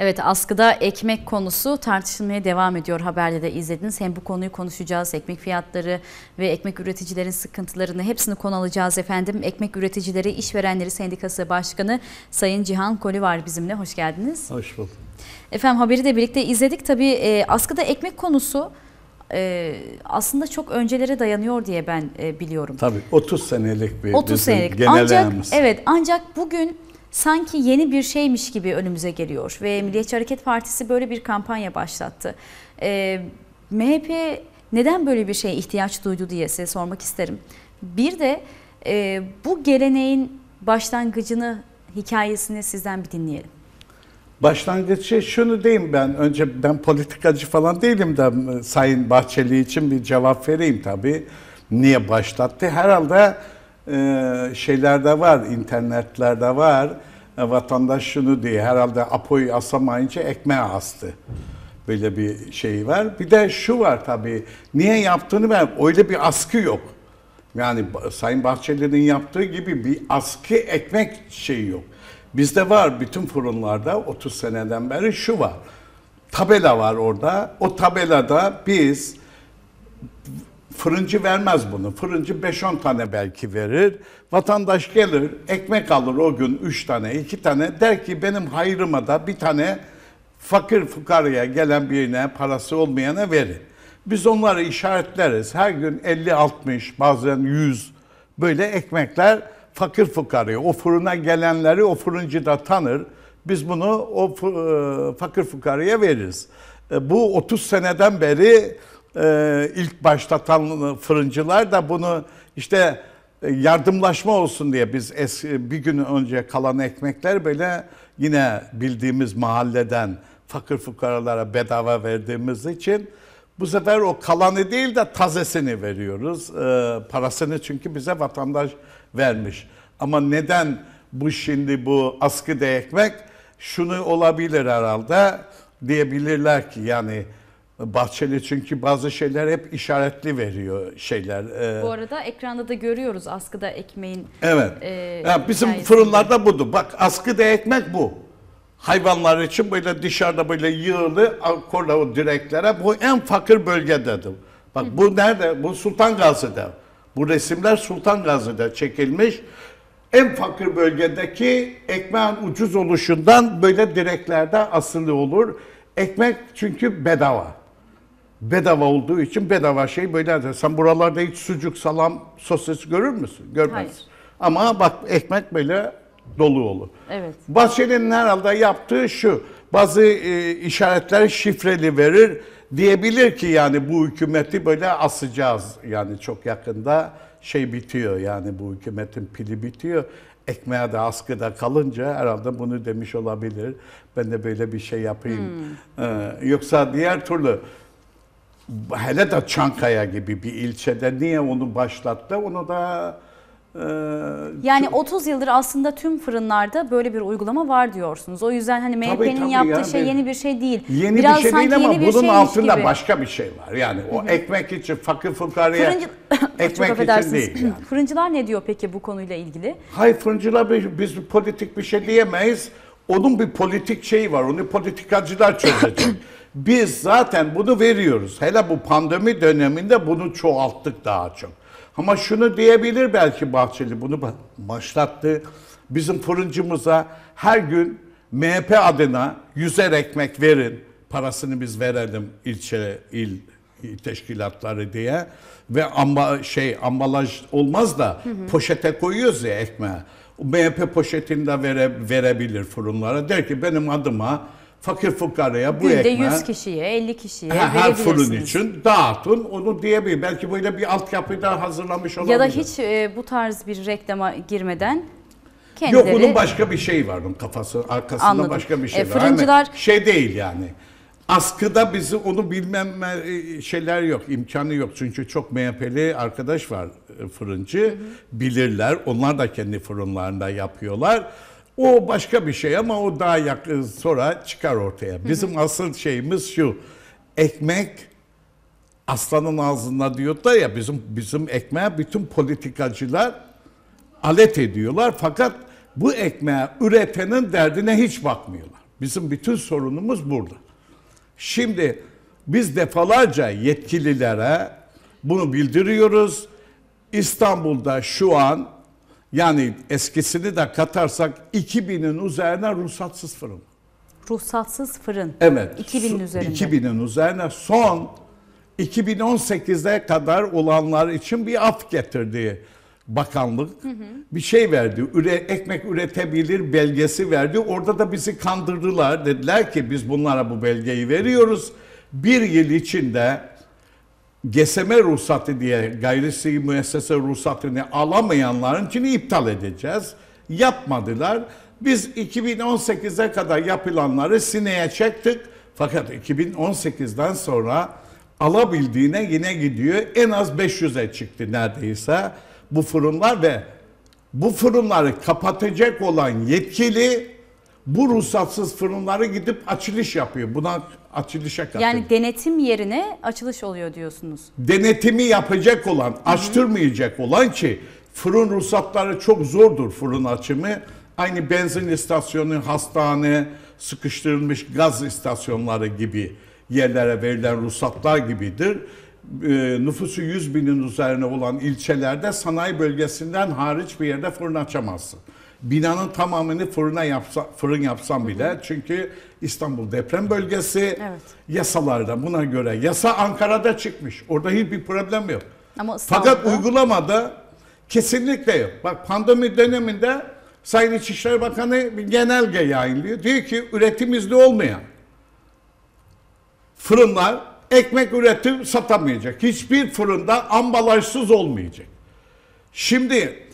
Evet askıda ekmek konusu tartışılmaya devam ediyor. Haberde de izlediniz. Hem bu konuyu konuşacağız. Ekmek fiyatları ve ekmek üreticilerin sıkıntılarını hepsini konu alacağız efendim. Ekmek üreticileri işverenleri sendikası başkanı Sayın Cihan Koli var bizimle. Hoş geldiniz. Hoş bulduk. Efendim haberi de birlikte izledik. tabi e, askıda ekmek konusu e, aslında çok öncelere dayanıyor diye ben e, biliyorum. Tabii 30 senelik bir 30 senelik. Genel ancak, evet ancak bugün sanki yeni bir şeymiş gibi önümüze geliyor ve Milliyetçi Hareket Partisi böyle bir kampanya başlattı. E, ee, MHP neden böyle bir şeye ihtiyaç duydu diye size sormak isterim. Bir de e, bu geleneğin başlangıcını, hikayesini sizden bir dinleyelim. Başlangıç şey şunu diyeyim ben. Önce ben politikacı falan değilim de e, Sayın Bahçeli için bir cevap vereyim tabii. Niye başlattı? Herhalde e, şeylerde var, de var. E, vatandaş şunu diye herhalde Apo'yu asamayınca ekmeğe astı. Böyle bir şey var. Bir de şu var tabii. Niye yaptığını ben öyle bir askı yok. Yani Sayın Bahçeli'nin yaptığı gibi bir askı ekmek şeyi yok. Bizde var bütün fırınlarda 30 seneden beri şu var. Tabela var orada. O tabelada biz Fırıncı vermez bunu. Fırıncı 5-10 tane belki verir. Vatandaş gelir, ekmek alır o gün 3 tane, 2 tane. Der ki benim hayrıma da bir tane fakir fukaraya gelen birine, parası olmayana verin. Biz onları işaretleriz. Her gün 50-60, bazen 100 böyle ekmekler fakir fukaraya, o fırına gelenleri o fırıncı da tanır. Biz bunu o e, fakir fukaraya veririz. E, bu 30 seneden beri e, ilk başlatan fırıncılar da bunu işte e, yardımlaşma olsun diye biz eski, bir gün önce kalan ekmekler böyle yine bildiğimiz mahalleden fakir fukaralara bedava verdiğimiz için bu sefer o kalanı değil de tazesini veriyoruz. E, parasını çünkü bize vatandaş vermiş. Ama neden bu şimdi bu askıda ekmek şunu olabilir herhalde diyebilirler ki yani Bahçeli çünkü bazı şeyler hep işaretli veriyor şeyler. E, bu arada ekranda da görüyoruz askıda ekmeğin. Evet. E, ya bizim hikayesini. fırınlarda budur. Bak askıda ekmek bu. Hayvanlar için böyle dışarıda böyle yığılı korla direklere bu en fakir bölge dedim. Bak bu nerede? Bu Sultan Gazi'de. Bu resimler Sultan Gazi'de çekilmiş. En fakir bölgedeki ekmeğin ucuz oluşundan böyle direklerde asılı olur. Ekmek çünkü bedava bedava olduğu için bedava şey böyle. Sen buralarda hiç sucuk, salam, sosis görür müsün? Görmez. Hayır. Ama bak ekmek böyle dolu olur. Evet. Bahçeli'nin herhalde yaptığı şu. Bazı e, işaretler şifreli verir. Diyebilir ki yani bu hükümeti böyle asacağız. Yani çok yakında şey bitiyor yani bu hükümetin pili bitiyor. Ekmeğe de askıda kalınca herhalde bunu demiş olabilir. Ben de böyle bir şey yapayım. Hmm. Ee, yoksa diğer türlü hele de Çankaya gibi bir ilçede niye onu başlattı onu da e, yani 30 yıldır aslında tüm fırınlarda böyle bir uygulama var diyorsunuz. O yüzden hani MHP'nin yaptığı yani, şey yeni bir şey değil. Yeni Biraz bir şey değil ama bunun şey altında gibi. başka bir şey var. Yani o ekmek için fakir fukaraya Fırıncı... ekmek için değil. Yani. Fırıncılar ne diyor peki bu konuyla ilgili? Hayır fırıncılar biz, biz politik bir şey diyemeyiz. Onun bir politik şeyi var. Onu politikacılar çözecek. Biz zaten bunu veriyoruz. Hele bu pandemi döneminde bunu çoğalttık daha çok. Ama şunu diyebilir belki Bahçeli bunu başlattı. Bizim fırıncımıza her gün MHP adına yüzer ekmek verin. Parasını biz verelim ilçe, il teşkilatları diye ve amba, şey ambalaj olmaz da hı hı. poşete koyuyoruz ya ekmeği. MHP poşetinde vere, verebilir fırınlara. Der ki benim adıma fakir fukaraya bu Günde ekmeği 100 kişiye, 50 kişiye ha, her fırın için dağıtın onu diyebilir. Belki böyle bir altyapıyı daha hazırlamış olabilir. Ya da hiç e, bu tarz bir reklama girmeden kendileri... Yok onun başka bir şey var onun kafası arkasında Anladım. başka bir e, şey e, var. Hani fırıncılar... Yani şey değil yani. Askıda bizi onu bilmem e, şeyler yok, imkanı yok. Çünkü çok MHP'li arkadaş var fırıncı. Hı hı. Bilirler. Onlar da kendi fırınlarında yapıyorlar. O başka bir şey ama o daha yakın e, sonra çıkar ortaya. Bizim hı hı. asıl şeyimiz şu. Ekmek aslanın ağzında diyorlar ya bizim bizim ekmeğe bütün politikacılar alet ediyorlar fakat bu ekmeğe üretenin derdine hiç bakmıyorlar. Bizim bütün sorunumuz burada. Şimdi biz defalarca yetkililere bunu bildiriyoruz. İstanbul'da şu an yani eskisini de katarsak 2000'in üzerine ruhsatsız fırın. Ruhsatsız fırın. Evet. 2000'in üzerinde. 2000'in üzerine son 2018'e kadar olanlar için bir af getirdi bakanlık. Hı hı. Bir şey verdi. Üre, ekmek üretebilir belgesi verdi. Orada da bizi kandırdılar. Dediler ki biz bunlara bu belgeyi veriyoruz. Bir yıl içinde GSM ruhsatı diye gayri müessese ruhsatını alamayanların için iptal edeceğiz. Yapmadılar. Biz 2018'e kadar yapılanları sineye çektik. Fakat 2018'den sonra alabildiğine yine gidiyor. En az 500'e çıktı neredeyse bu fırınlar ve bu fırınları kapatacak olan yetkili bu ruhsatsız fırınları gidip açılış yapıyor. Buna açılışa katılıyor. Yani denetim yerine açılış oluyor diyorsunuz. Denetimi yapacak olan, açtırmayacak olan ki fırın ruhsatları çok zordur fırın açımı. Aynı benzin istasyonu, hastane, sıkıştırılmış gaz istasyonları gibi yerlere verilen ruhsatlar gibidir. E, nüfusu 100 binin üzerine olan ilçelerde sanayi bölgesinden hariç bir yerde fırın açamazsın binanın tamamını fırına yapsa, fırın yapsam bile çünkü İstanbul deprem bölgesi evet. yasalarda buna göre yasa Ankara'da çıkmış. Orada hiçbir problem yok. Ama Fakat uygulamada kesinlikle yok. Bak pandemi döneminde Sayın İçişleri Bakanı bir genelge yayınlıyor. Diyor ki üretimizde olmayan fırınlar ekmek üretim satamayacak. Hiçbir fırında ambalajsız olmayacak. Şimdi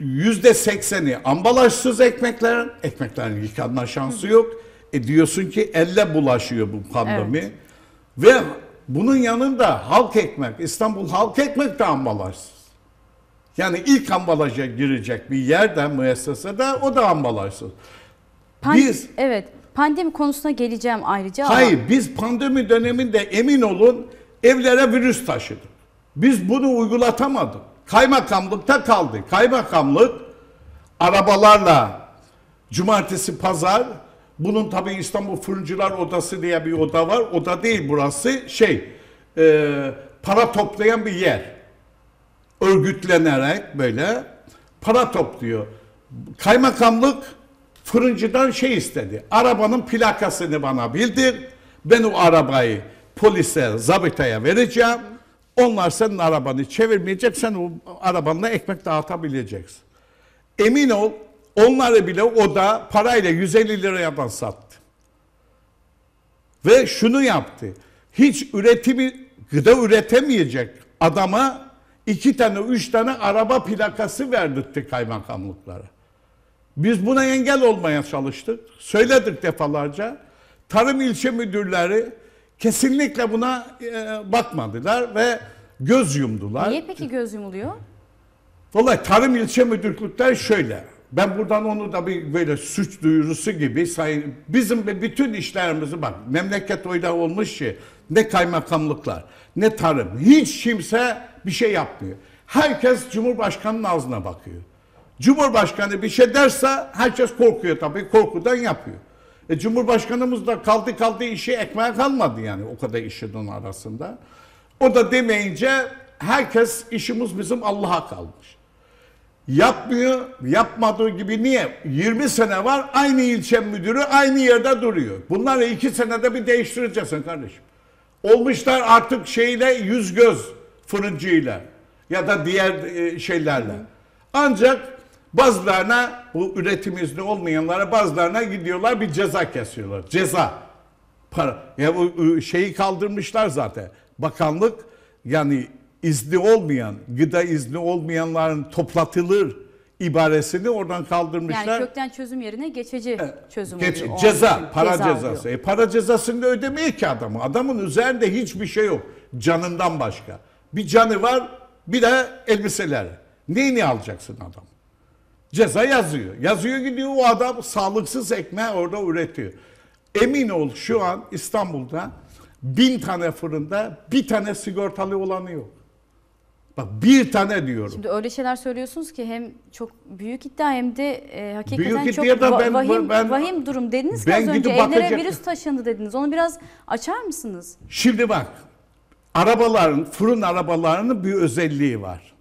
yüzde sekseni ambalajsız ekmekler, ekmeklerin yıkanma şansı yok. E diyorsun ki elle bulaşıyor bu pandemi. Evet. Ve bunun yanında halk ekmek, İstanbul halk ekmek de ambalajsız. Yani ilk ambalaja girecek bir yerden müessesede o da ambalajsız. Pand biz evet pandemi konusuna geleceğim ayrıca. Hayır ama... biz pandemi döneminde emin olun evlere virüs taşıdık. Biz bunu uygulatamadık kaymakamlıkta kaldı. Kaymakamlık arabalarla cumartesi pazar bunun tabi İstanbul Fırıncılar Odası diye bir oda var. Oda değil burası şey e, para toplayan bir yer. Örgütlenerek böyle para topluyor. Kaymakamlık fırıncıdan şey istedi. Arabanın plakasını bana bildir. Ben o arabayı polise, zabıtaya vereceğim onlar senin arabanı çevirmeyecek, sen o arabanla ekmek dağıtabileceksin. Emin ol onları bile o da parayla 150 liradan sattı. Ve şunu yaptı. Hiç üretimi, gıda üretemeyecek adama iki tane, üç tane araba plakası verdirtti kaymakamlıklara. Biz buna engel olmaya çalıştık. Söyledik defalarca. Tarım ilçe müdürleri kesinlikle buna e, bakmadılar ve göz yumdular. Niye peki göz yumuluyor? Vallahi Tarım İlçe Müdürlükler şöyle. Ben buradan onu da bir böyle suç duyurusu gibi sayın. Bizim bütün işlerimizi bak memleket oyda olmuş ki ne kaymakamlıklar ne tarım hiç kimse bir şey yapmıyor. Herkes Cumhurbaşkanı'nın ağzına bakıyor. Cumhurbaşkanı bir şey derse herkes korkuyor tabii korkudan yapıyor. E, Cumhurbaşkanımız da kaldı kaldı işi ekmeğe kalmadı yani o kadar işin onun arasında. O da demeyince herkes işimiz bizim Allah'a kalmış. Yapmıyor, yapmadığı gibi niye? 20 sene var aynı ilçe müdürü aynı yerde duruyor. Bunları iki senede bir değiştireceksin kardeşim. Olmuşlar artık şeyle yüz göz fırıncıyla ya da diğer e, şeylerle. Ancak Bazılarına bu üretim izni olmayanlara bazılarına gidiyorlar bir ceza kesiyorlar. Ceza. Para. Ya bu şeyi kaldırmışlar zaten. Bakanlık yani izni olmayan, gıda izni olmayanların toplatılır ibaresini oradan kaldırmışlar. Yani kökten çözüm yerine geçici e, çözüm Geç, oluyor. Ceza, için. para ceza cezası. E, para cezasını da ödemiyor ki adamı. Adamın üzerinde hiçbir şey yok. Canından başka. Bir canı var, bir de elbiseler. Neyini alacaksın adam? Ceza yazıyor. Yazıyor gidiyor o adam sağlıksız ekmeği orada üretiyor. Emin ol şu an İstanbul'da bin tane fırında bir tane sigortalı olanı yok. Bak bir tane diyorum. Şimdi öyle şeyler söylüyorsunuz ki hem çok büyük iddia hem de e, hakikaten büyük çok va- ben, vahim, ben, vahim durum dediniz ki az önce bakacak... evlere virüs taşındı dediniz. Onu biraz açar mısınız? Şimdi bak arabaların fırın arabalarının bir özelliği var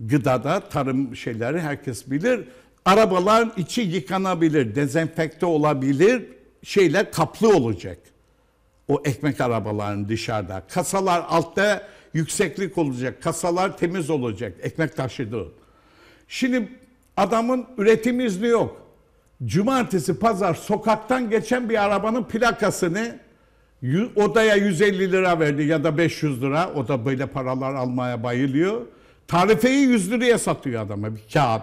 gıdada, tarım şeyleri herkes bilir. Arabaların içi yıkanabilir, dezenfekte olabilir, Şeyler kaplı olacak. O ekmek arabaların dışarıda. Kasalar altta yükseklik olacak, kasalar temiz olacak ekmek taşıdığı. Şimdi adamın üretim izni yok. Cumartesi, pazar sokaktan geçen bir arabanın plakasını odaya 150 lira verdi ya da 500 lira. O da böyle paralar almaya bayılıyor. Tarifeyi 100 liraya satıyor adama bir kağıdı.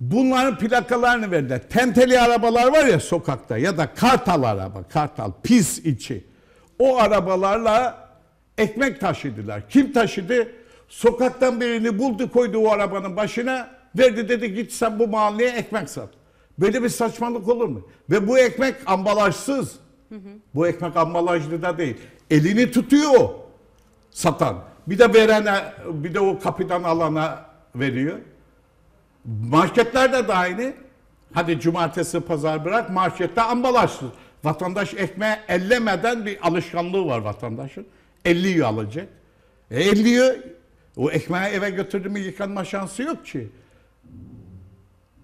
Bunların plakalarını verdi. Tenteli arabalar var ya sokakta ya da kartal araba, kartal, pis içi. O arabalarla ekmek taşıdılar. Kim taşıdı? Sokaktan birini buldu koydu o arabanın başına. Verdi dedi git sen bu mahalleye ekmek sat. Böyle bir saçmalık olur mu? Ve bu ekmek ambalajsız. Hı hı. Bu ekmek ambalajlı da değil. Elini tutuyor satan. Bir de verene, bir de o kapıdan alana veriyor. Marketler de aynı. Hadi cumartesi, pazar bırak markette ambalajsız. Vatandaş ekmeği ellemeden bir alışkanlığı var vatandaşın. 50'yi alacak. E 50'yi o ekmeği eve götürdüğümü yıkanma şansı yok ki.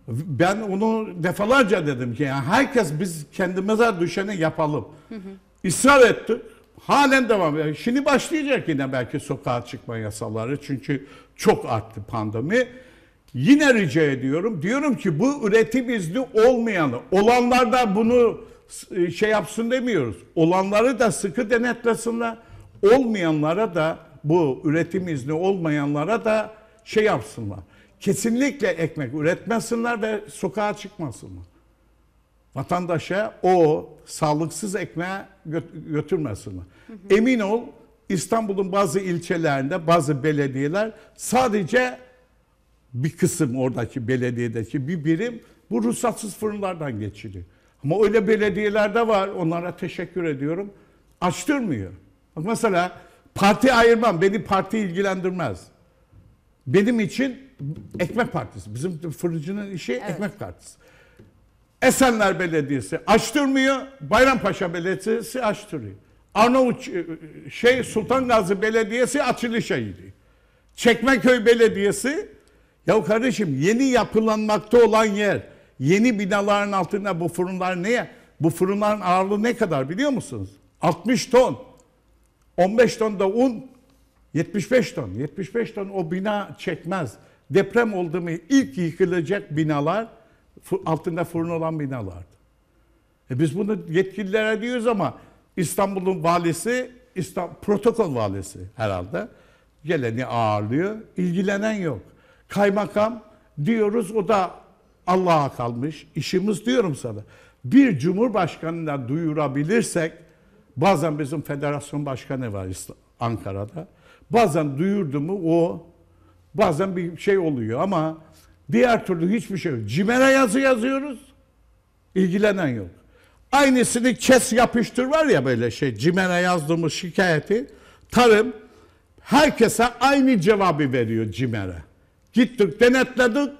Ben onu defalarca dedim ki yani herkes biz kendimize düşeni yapalım. Hı hı. İsrar ettik halen devam ediyor. Şimdi başlayacak yine belki sokağa çıkma yasaları çünkü çok arttı pandemi. Yine rica ediyorum. Diyorum ki bu üretim izni olmayanı, olanlar da bunu e, şey yapsın demiyoruz. Olanları da sıkı denetlesinler. Olmayanlara da bu üretim izni olmayanlara da şey yapsınlar. Kesinlikle ekmek üretmesinler ve sokağa çıkmasınlar. Vatandaşa o sağlıksız ekmeğe götürmesinler. Hı hı. Emin ol İstanbul'un bazı ilçelerinde bazı belediyeler sadece bir kısım oradaki belediyedeki bir birim bu ruhsatsız fırınlardan geçiriyor. Ama öyle belediyeler de var onlara teşekkür ediyorum. Açtırmıyor. Bak mesela parti ayırmam beni parti ilgilendirmez. Benim için ekmek partisi. Bizim fırıncının işi evet. ekmek partisi. Esenler Belediyesi açtırmıyor, Bayrampaşa Belediyesi açtırıyor. Arnavut e, e, şey Sultan Gazi Belediyesi açılış eğiliyor. Çekmeköy Belediyesi ya kardeşim yeni yapılanmakta olan yer, yeni binaların altında bu fırınlar neye? Bu fırınların ağırlığı ne kadar biliyor musunuz? 60 ton. 15 ton da un, 75 ton. 75 ton o bina çekmez. Deprem oldu mu ilk yıkılacak binalar altında fırın olan binalardı. E biz bunu yetkililere diyoruz ama İstanbul'un valisi, İstanbul, protokol valisi herhalde geleni ağırlıyor. ilgilenen yok. Kaymakam diyoruz o da Allah'a kalmış. İşimiz diyorum sana. Bir cumhurbaşkanına duyurabilirsek bazen bizim federasyon başkanı var Ankara'da. Bazen duyurdu mu o bazen bir şey oluyor ama Diğer türlü hiçbir şey yok. Cimere yazı yazıyoruz. İlgilenen yok. Aynısını kes yapıştır var ya böyle şey. Cimere yazdığımız şikayeti. Tarım herkese aynı cevabı veriyor Cimer'e. Gittik denetledik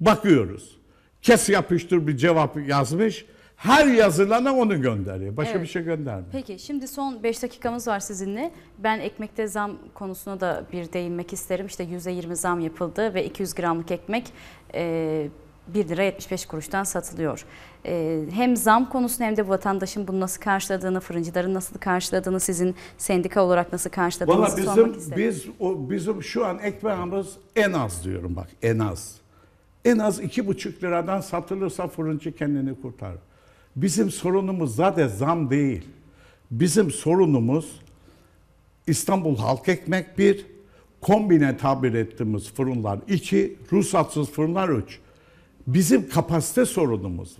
bakıyoruz. Kes yapıştır bir cevap yazmış. Her yazılana onu gönderiyor. Başka evet. bir şey göndermiyor. Peki şimdi son 5 dakikamız var sizinle. Ben ekmekte zam konusuna da bir değinmek isterim. İşte %20 zam yapıldı ve 200 gramlık ekmek e, 1 lira 75 kuruştan satılıyor. Ee, hem zam konusunu hem de vatandaşın bunu nasıl karşıladığını, fırıncıların nasıl karşıladığını, sizin sendika olarak nasıl karşıladığınızı Vallahi sormak istedim. Biz, o, bizim şu an ekmeğimiz en az diyorum bak en az. En az 2,5 liradan satılırsa fırıncı kendini kurtar. Bizim sorunumuz zaten zam değil. Bizim sorunumuz İstanbul Halk Ekmek bir, kombine tabir ettiğimiz fırınlar iki, ruhsatsız fırınlar üç. Bizim kapasite sorunumuz.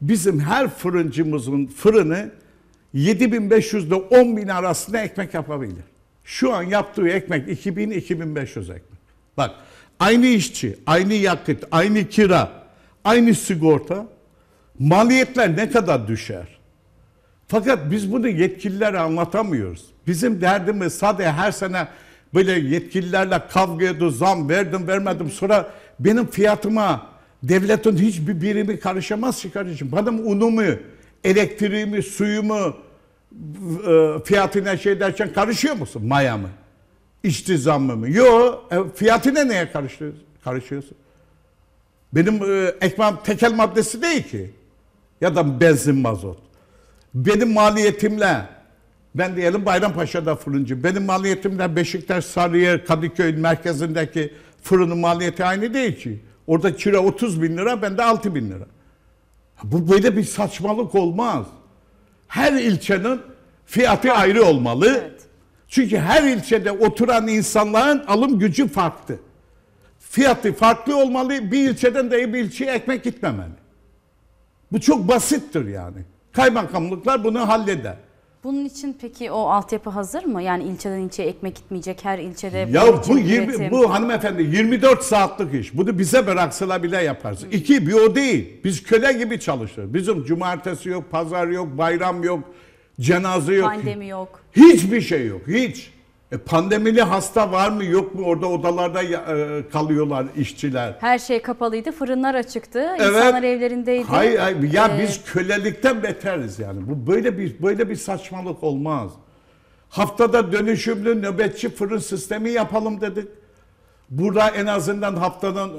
Bizim her fırıncımızın fırını 7500 ile bin arasında ekmek yapabilir. Şu an yaptığı ekmek 2000-2500 ekmek. Bak aynı işçi, aynı yakıt, aynı kira, aynı sigorta maliyetler ne kadar düşer? Fakat biz bunu yetkililere anlatamıyoruz. Bizim derdimiz sadece her sene böyle yetkililerle kavga ediyor, zam verdim vermedim. Sonra benim fiyatıma devletin hiçbir birimi karışamaz ki kardeşim. Benim unumu, elektriğimi, suyumu e, fiyatına şey derken karışıyor musun maya mı? İşçi zammı mı? Yok. E, fiyatına neye karışıyorsun? karışıyorsun? Benim e, ekmem tekel maddesi değil ki ya da benzin mazot. Benim maliyetimle ben diyelim Bayrampaşa'da fırıncı. Benim maliyetimle Beşiktaş, Sarıyer, Kadıköy merkezindeki fırının maliyeti aynı değil ki. Orada kira 30 bin lira, bende 6 bin lira. Bu böyle bir saçmalık olmaz. Her ilçenin fiyatı ayrı olmalı. Evet. Çünkü her ilçede oturan insanların alım gücü farklı. Fiyatı farklı olmalı. Bir ilçeden de bir ilçeye ekmek gitmemeli. Bu çok basittir yani. Kaymakamlıklar bunu halleder. Bunun için peki o altyapı hazır mı? Yani ilçeden ilçeye ekmek gitmeyecek her ilçede. Ya bu 20, bu hanımefendi 24 saatlik iş. Bunu bize bıraksalar bile yaparız. Hı. İki bir o değil. Biz köle gibi çalışırız. Bizim cumartesi yok, pazar yok, bayram yok, cenaze yok. Pandemi yok. Hiçbir şey yok. Hiç. E, pandemili hasta var mı yok mu orada odalarda e, kalıyorlar işçiler. Her şey kapalıydı, fırınlar açıktı, evet. insanlar evlerindeydi. Hayır, hayır ya ee... biz kölelikten beteriz yani. Bu böyle bir böyle bir saçmalık olmaz. Haftada dönüşümlü nöbetçi fırın sistemi yapalım dedik. Burada en azından haftanın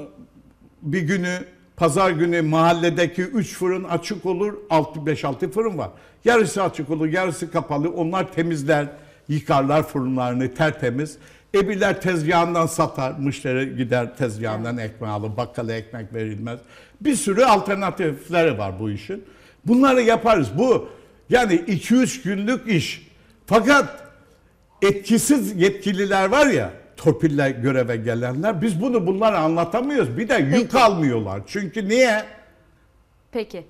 bir günü pazar günü mahalledeki 3 fırın açık olur. 5-6 fırın var. Yarısı açık olur, yarısı kapalı. Onlar temizler. Yıkarlar fırınlarını tertemiz. Ebiler tezgahından satar, müşteri gider tezgahından ekmek alır, bakkala ekmek verilmez. Bir sürü alternatifleri var bu işin. Bunları yaparız. Bu yani 2-3 günlük iş. Fakat etkisiz yetkililer var ya, torpille göreve gelenler. Biz bunu bunlara anlatamıyoruz. Bir de yük Peki. almıyorlar. Çünkü niye? Peki.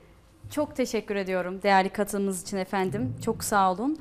Çok teşekkür ediyorum değerli katılımınız için efendim. Çok sağ olun.